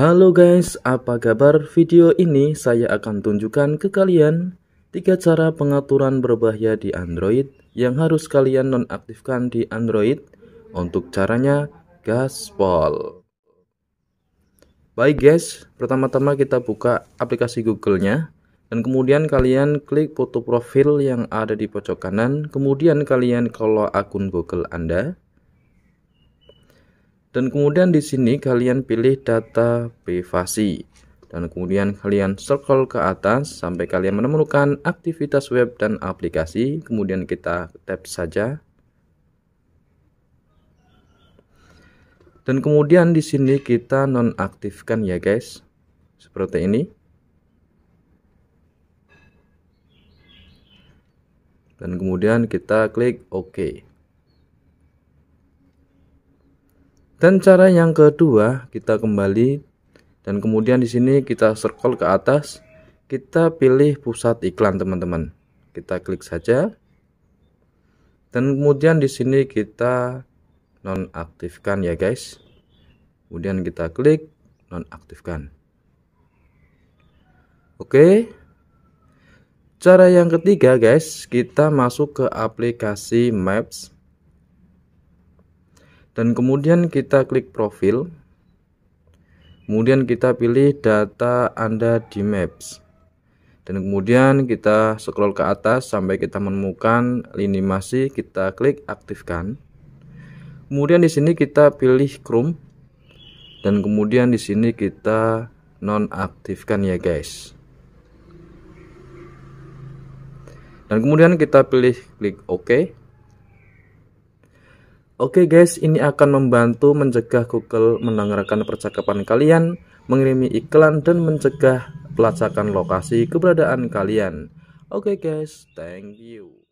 Halo guys, apa kabar? Video ini saya akan tunjukkan ke kalian tiga cara pengaturan berbahaya di Android yang harus kalian nonaktifkan di Android untuk caranya gaspol. Baik guys, pertama-tama kita buka aplikasi Google-nya dan kemudian kalian klik foto profil yang ada di pojok kanan, kemudian kalian kalau akun Google Anda, dan kemudian di sini kalian pilih data privasi. Dan kemudian kalian scroll ke atas sampai kalian menemukan aktivitas web dan aplikasi. Kemudian kita tap saja. Dan kemudian di sini kita nonaktifkan ya guys. Seperti ini. Dan kemudian kita klik OK. Dan cara yang kedua, kita kembali dan kemudian di sini kita scroll ke atas, kita pilih pusat iklan teman-teman. Kita klik saja. Dan kemudian di sini kita nonaktifkan ya guys. Kemudian kita klik nonaktifkan. Oke. Cara yang ketiga guys, kita masuk ke aplikasi Maps dan kemudian kita klik profil kemudian kita pilih data Anda di Maps dan kemudian kita scroll ke atas sampai kita menemukan lini masih kita klik aktifkan kemudian di sini kita pilih Chrome dan kemudian di sini kita nonaktifkan ya guys dan kemudian kita pilih klik OK Oke guys, ini akan membantu mencegah Google mendengarkan percakapan kalian, mengirimi iklan, dan mencegah pelacakan lokasi keberadaan kalian. Oke guys, thank you.